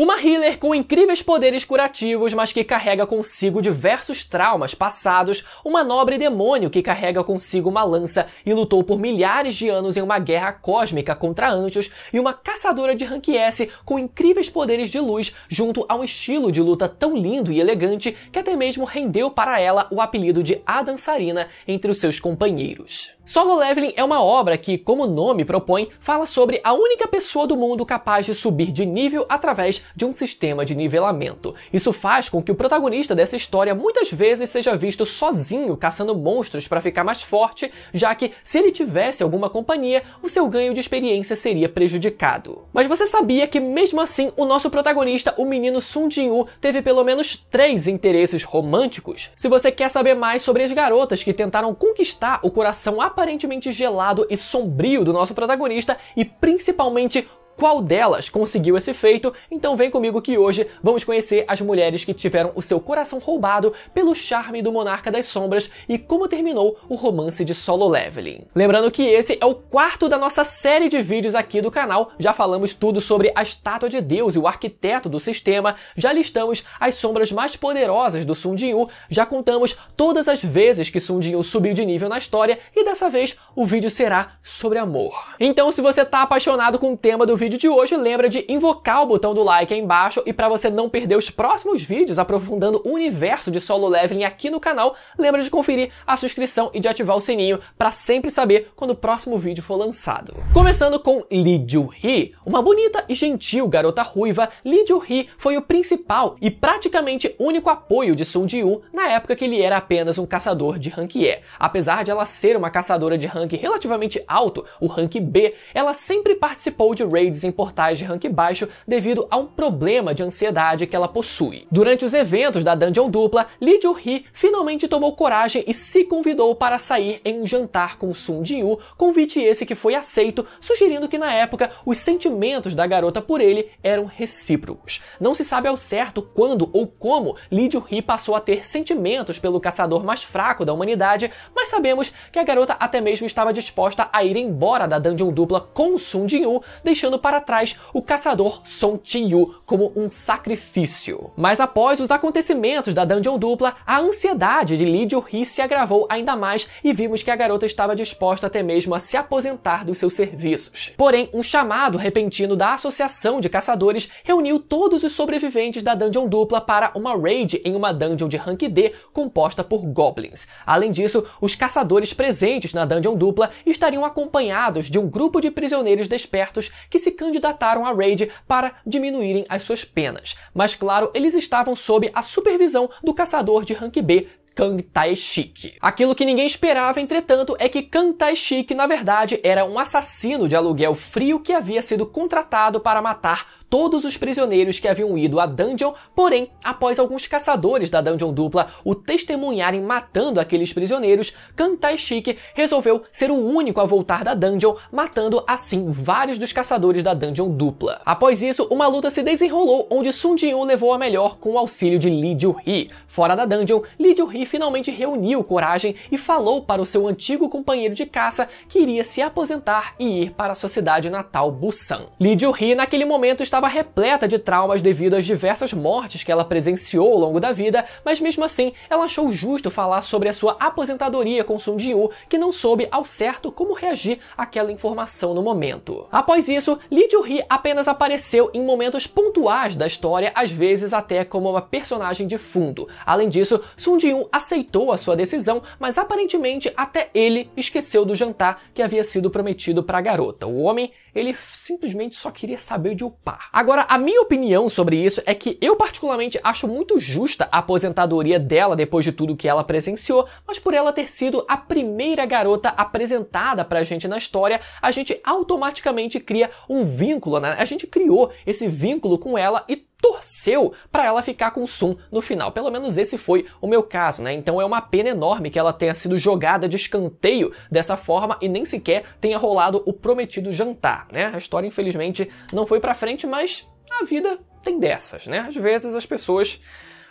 Uma healer com incríveis poderes curativos, mas que carrega consigo diversos traumas passados, uma nobre demônio que carrega consigo uma lança e lutou por milhares de anos em uma guerra cósmica contra anjos, e uma caçadora de rank S com incríveis poderes de luz, junto a um estilo de luta tão lindo e elegante que até mesmo rendeu para ela o apelido de A Dançarina entre os seus companheiros. Solo Leveling é uma obra que, como o nome propõe, fala sobre a única pessoa do mundo capaz de subir de nível através de um sistema de nivelamento. Isso faz com que o protagonista dessa história muitas vezes seja visto sozinho caçando monstros para ficar mais forte, já que se ele tivesse alguma companhia, o seu ganho de experiência seria prejudicado. Mas você sabia que mesmo assim o nosso protagonista, o menino Sun Jin-woo, teve pelo menos três interesses românticos? Se você quer saber mais sobre as garotas que tentaram conquistar o coração aparentemente gelado e sombrio do nosso protagonista e principalmente qual delas conseguiu esse feito, então vem comigo que hoje vamos conhecer as mulheres que tiveram o seu coração roubado pelo charme do Monarca das Sombras e como terminou o romance de Solo Leveling. Lembrando que esse é o quarto da nossa série de vídeos aqui do canal, já falamos tudo sobre a estátua de Deus e o arquiteto do sistema, já listamos as sombras mais poderosas do Sun Jinyu, já contamos todas as vezes que Sun Jinyu subiu de nível na história e dessa vez o vídeo será sobre amor. Então se você tá apaixonado com o tema do vídeo vídeo de hoje, lembra de invocar o botão do like aí embaixo e para você não perder os próximos vídeos aprofundando o universo de solo leveling aqui no canal, lembra de conferir a sua inscrição e de ativar o sininho para sempre saber quando o próximo vídeo for lançado. Começando com Li Joo-hee, uma bonita e gentil garota ruiva, Li Joo-hee foi o principal e praticamente único apoio de Sun Jiu na época que ele era apenas um caçador de rank E. Apesar de ela ser uma caçadora de rank relativamente alto, o rank B, ela sempre participou de raids em portais de rank baixo devido a um problema de ansiedade que ela possui. Durante os eventos da Dungeon Dupla, Lee Joo-hee finalmente tomou coragem e se convidou para sair em um jantar com Sun Jin Woo, convite esse que foi aceito, sugerindo que na época os sentimentos da garota por ele eram recíprocos. Não se sabe ao certo quando ou como Lee Joo-hee passou a ter sentimentos pelo caçador mais fraco da humanidade, mas sabemos que a garota até mesmo estava disposta a ir embora da Dungeon Dupla com Sun Jin Woo, deixando para trás o caçador Song Yu como um sacrifício. Mas após os acontecimentos da dungeon dupla, a ansiedade de Lee Joo-hee se agravou ainda mais e vimos que a garota estava disposta até mesmo a se aposentar dos seus serviços. Porém, um chamado repentino da Associação de Caçadores reuniu todos os sobreviventes da dungeon dupla para uma raid em uma dungeon de rank D composta por goblins. Além disso, os caçadores presentes na dungeon dupla estariam acompanhados de um grupo de prisioneiros despertos que se candidataram a raid para diminuírem as suas penas. Mas claro, eles estavam sob a supervisão do caçador de rank B Kang Tai-shik. Aquilo que ninguém esperava, entretanto, é que Kang Tai-shik, na verdade, era um assassino de aluguel frio que havia sido contratado para matar todos os prisioneiros que haviam ido à dungeon, porém, após alguns caçadores da dungeon dupla o testemunharem matando aqueles prisioneiros, Kang Tai-shik resolveu ser o único a voltar da dungeon, matando assim vários dos caçadores da dungeon dupla. Após isso, uma luta se desenrolou onde Sun Jiun levou a melhor com o auxílio de Lee Joo-hee. Fora da dungeon, Lee Joo-hee finalmente reuniu coragem e falou para o seu antigo companheiro de caça que iria se aposentar e ir para a sua cidade natal, Busan. Lee Joo-hee naquele momento estava repleta de traumas devido às diversas mortes que ela presenciou ao longo da vida, mas mesmo assim ela achou justo falar sobre a sua aposentadoria com Sun Jiu, que não soube ao certo como reagir àquela informação no momento. Após isso, Lee Joo-hee apenas apareceu em momentos pontuais da história, às vezes até como uma personagem de fundo. Além disso, Sun Jiu aceitou a sua decisão, mas aparentemente até ele esqueceu do jantar que havia sido prometido para a garota. O homem, ele simplesmente só queria saber de upar. Agora, a minha opinião sobre isso é que eu particularmente acho muito justa a aposentadoria dela depois de tudo que ela presenciou, mas por ela ter sido a primeira garota apresentada pra gente na história, a gente automaticamente cria um vínculo, né? A gente criou esse vínculo com ela e torceu para ela ficar com o Sun no final. Pelo menos esse foi o meu caso, né? Então é uma pena enorme que ela tenha sido jogada de escanteio dessa forma e nem sequer tenha rolado o prometido jantar, né? A história infelizmente não foi para frente, mas a vida tem dessas, né? Às vezes as pessoas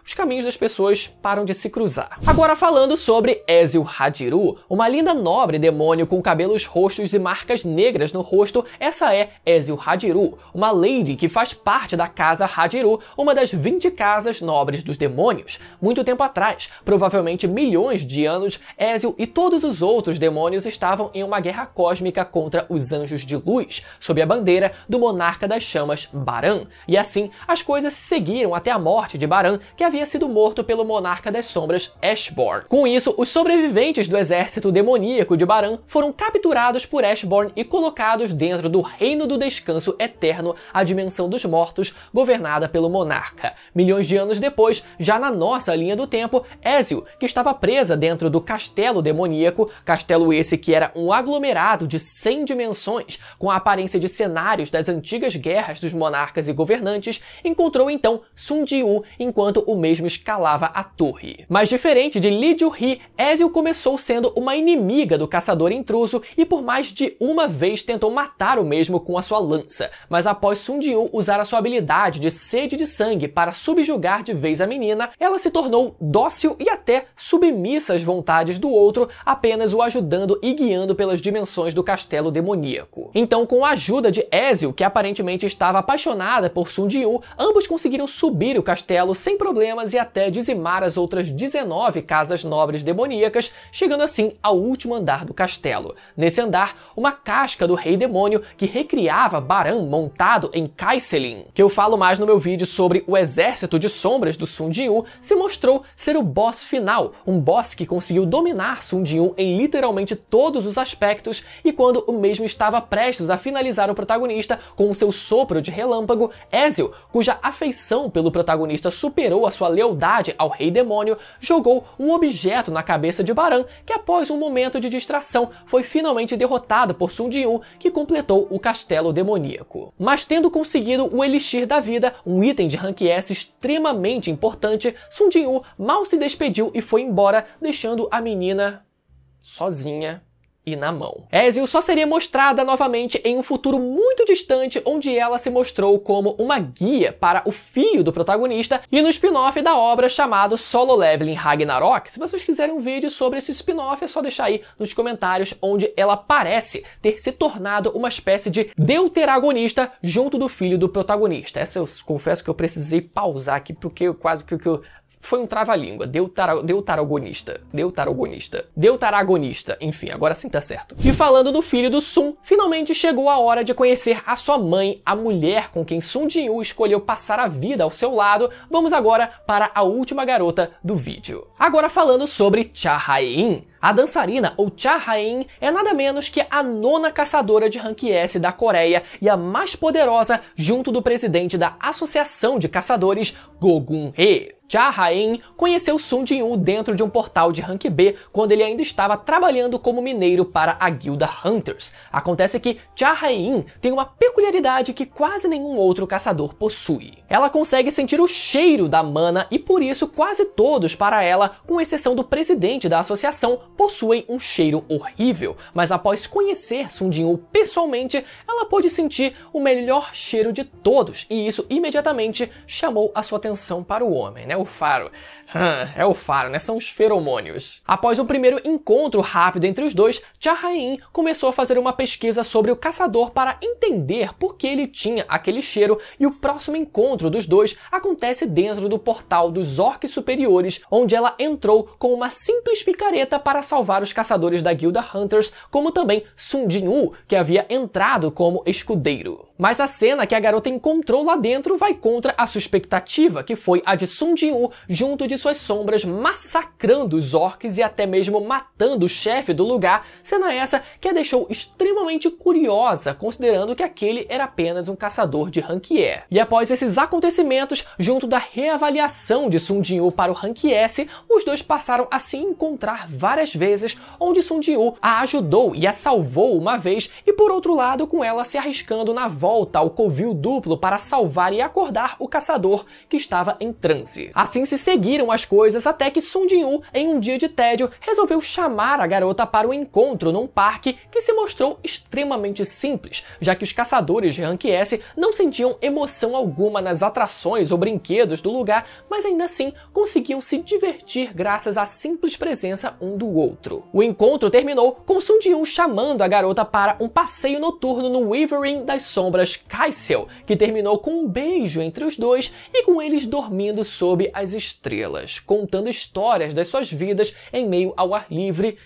os caminhos das pessoas param de se cruzar. Agora falando sobre Ezio Hadiru, uma linda nobre demônio com cabelos roxos e marcas negras no rosto, essa é Ezio Hadiru, uma lady que faz parte da casa Hadiru, uma das 20 casas nobres dos demônios. Muito tempo atrás, provavelmente milhões de anos, Ezio e todos os outros demônios estavam em uma guerra cósmica contra os anjos de luz, sob a bandeira do monarca das chamas Baran. E assim, as coisas se seguiram até a morte de Baran, que havia havia sido morto pelo monarca das sombras Ashborn. Com isso, os sobreviventes do exército demoníaco de Baran foram capturados por Ashborn e colocados dentro do Reino do Descanso Eterno, a dimensão dos mortos, governada pelo monarca. Milhões de anos depois, já na nossa linha do tempo, Ezio, que estava presa dentro do castelo demoníaco, castelo esse que era um aglomerado de 100 dimensões, com a aparência de cenários das antigas guerras dos monarcas e governantes, encontrou então Sun Jiu enquanto o mesmo escalava a torre. Mas diferente de Li Juhi, Ezio começou sendo uma inimiga do caçador intruso e por mais de uma vez tentou matar o mesmo com a sua lança, mas após Sun Jiu usar a sua habilidade de sede de sangue para subjugar de vez a menina, ela se tornou dócil e até submissa às vontades do outro, apenas o ajudando e guiando pelas dimensões do castelo demoníaco. Então, com a ajuda de Ezio, que aparentemente estava apaixonada por Sun Jiu, ambos conseguiram subir o castelo sem problema problemas e até dizimar as outras 19 casas nobres demoníacas, chegando assim ao último andar do castelo. Nesse andar, uma casca do rei demônio que recriava Baran montado em Kaiselin, que eu falo mais no meu vídeo sobre o exército de sombras do Sun Jinwu, se mostrou ser o boss final, um boss que conseguiu dominar Sun Jinwu em literalmente todos os aspectos e quando o mesmo estava prestes a finalizar o protagonista com o seu sopro de relâmpago, Ezio, cuja afeição pelo protagonista superou a sua lealdade ao rei demônio, jogou um objeto na cabeça de Baran, que após um momento de distração foi finalmente derrotado por Sun Jiun, que completou o castelo demoníaco. Mas tendo conseguido o Elixir da Vida, um item de rank S extremamente importante, Sun Jiun mal se despediu e foi embora, deixando a menina sozinha e na mão. Ezio só seria mostrada novamente em um futuro muito distante, onde ela se mostrou como uma guia para o filho do protagonista e no spin-off da obra chamado Solo Leveling Ragnarok. Se vocês quiserem um vídeo sobre esse spin-off, é só deixar aí nos comentários onde ela parece ter se tornado uma espécie de deuteragonista junto do filho do protagonista. Essa eu confesso que eu precisei pausar aqui porque eu quase que eu foi um trava-língua, deutara, deutaragonista, deutaragonista, deutaragonista, enfim, agora sim tá certo. E falando do filho do Sun, finalmente chegou a hora de conhecer a sua mãe, a mulher com quem Sun Woo escolheu passar a vida ao seu lado. Vamos agora para a última garota do vídeo. Agora falando sobre Cha Hae-in. A dançarina, ou Cha Hae-in, é nada menos que a nona caçadora de rank S da Coreia e a mais poderosa junto do presidente da Associação de Caçadores, Gogun hee Cha Haen conheceu Sun Jin-woo dentro de um portal de Rank B quando ele ainda estava trabalhando como mineiro para a guilda Hunters. Acontece que Cha Haen tem uma peculiaridade que quase nenhum outro caçador possui. Ela consegue sentir o cheiro da mana e por isso quase todos para ela, com exceção do presidente da associação, possuem um cheiro horrível. Mas após conhecer Sun Jin-woo pessoalmente, ela pôde sentir o melhor cheiro de todos e isso imediatamente chamou a sua atenção para o homem, né? é o faro. é o faro, né? São os feromônios. Após o primeiro encontro rápido entre os dois, Chahain começou a fazer uma pesquisa sobre o caçador para entender por que ele tinha aquele cheiro e o próximo encontro dos dois acontece dentro do portal dos orcs superiores, onde ela entrou com uma simples picareta para salvar os caçadores da guilda Hunters, como também Sun Jinwu, que havia entrado como escudeiro. Mas a cena que a garota encontrou lá dentro vai contra a sua expectativa, que foi a de Sun Jinwu Shi'u junto de suas sombras, massacrando os orcs e até mesmo matando o chefe do lugar, cena essa que a deixou extremamente curiosa, considerando que aquele era apenas um caçador de Ranquier. E após esses acontecimentos, junto da reavaliação de Sun Jinwoo para o Rank S, os dois passaram a se encontrar várias vezes, onde Sun Jinwoo a ajudou e a salvou uma vez, e por outro lado, com ela se arriscando na volta ao covil duplo para salvar e acordar o caçador que estava em transe. Assim se seguiram as coisas até que Sung Jin-woo, em um dia de tédio, resolveu chamar a garota para um encontro num parque que se mostrou extremamente simples, já que os caçadores de Rank S não sentiam emoção alguma nas atrações ou brinquedos do lugar, mas ainda assim conseguiam se divertir graças à simples presença um do outro. O encontro terminou com Sung Jin-woo chamando a garota para um passeio noturno no Wavering das Sombras Kaisel, que terminou com um beijo entre os dois e com eles dormindo sob as estrelas, contando histórias das suas vidas em meio ao ar livre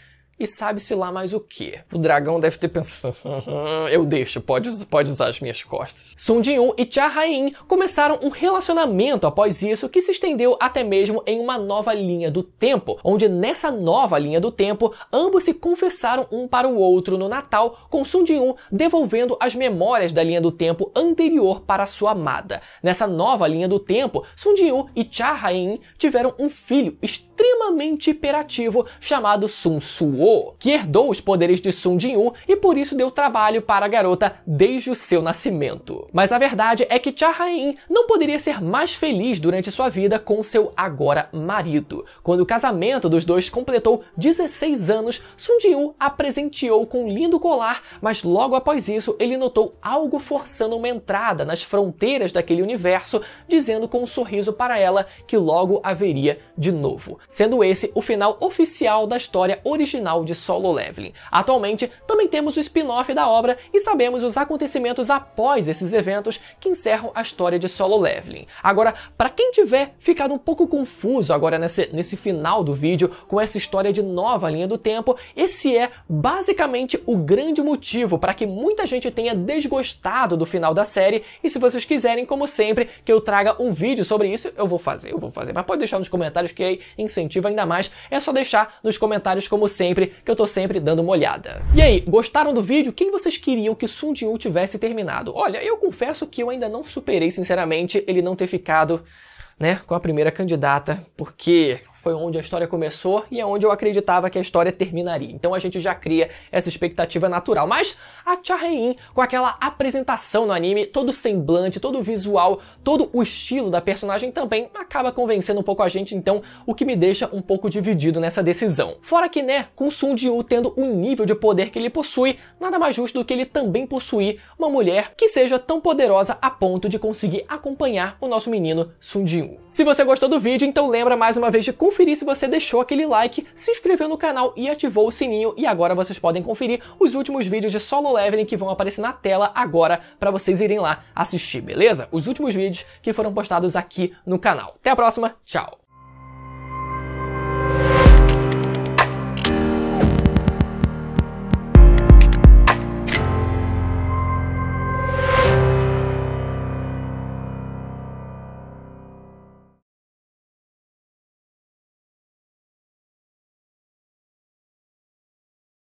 e sabe-se lá mais o que. O dragão deve ter pensado, eu deixo, pode, pode usar as minhas costas. Sun Jin-woo e Cha Hain começaram um relacionamento após isso que se estendeu até mesmo em uma nova linha do tempo, onde nessa nova linha do tempo, ambos se confessaram um para o outro no Natal, com Sun Jin-woo devolvendo as memórias da linha do tempo anterior para sua amada. Nessa nova linha do tempo, Sun Jin-woo e Cha Hain tiveram um filho extremamente hiperativo chamado Sun Suo que herdou os poderes de Sun Jin-woo e por isso deu trabalho para a garota desde o seu nascimento. Mas a verdade é que Cha In não poderia ser mais feliz durante sua vida com seu agora marido. Quando o casamento dos dois completou 16 anos, Sun Jin-woo a presenteou com um lindo colar, mas logo após isso ele notou algo forçando uma entrada nas fronteiras daquele universo, dizendo com um sorriso para ela que logo haveria de novo, sendo esse o final oficial da história original original de Solo Leveling. Atualmente, também temos o spin-off da obra e sabemos os acontecimentos após esses eventos que encerram a história de Solo Leveling. Agora, para quem tiver ficado um pouco confuso agora nesse, nesse final do vídeo com essa história de nova linha do tempo, esse é basicamente o grande motivo para que muita gente tenha desgostado do final da série. E se vocês quiserem, como sempre, que eu traga um vídeo sobre isso, eu vou fazer, eu vou fazer. Mas pode deixar nos comentários que aí incentiva ainda mais. É só deixar nos comentários, como sempre sempre, que eu tô sempre dando uma olhada. E aí, gostaram do vídeo? Quem vocês queriam que Sun Jin-woo tivesse terminado? Olha, eu confesso que eu ainda não superei, sinceramente, ele não ter ficado, né, com a primeira candidata, porque foi onde a história começou e é onde eu acreditava que a história terminaria. Então a gente já cria essa expectativa natural. Mas a Hein, com aquela apresentação no anime, todo o semblante, todo o visual, todo o estilo da personagem também acaba convencendo um pouco a gente, então o que me deixa um pouco dividido nessa decisão. Fora que, né, com Sun Jiu tendo o um nível de poder que ele possui, nada mais justo do que ele também possuir uma mulher que seja tão poderosa a ponto de conseguir acompanhar o nosso menino Sun Jiu. Se você gostou do vídeo, então lembra mais uma vez de conferir se você deixou aquele like, se inscreveu no canal e ativou o sininho. E agora vocês podem conferir os últimos vídeos de solo leveling que vão aparecer na tela agora para vocês irem lá assistir, beleza? Os últimos vídeos que foram postados aqui no canal. Até a próxima, tchau!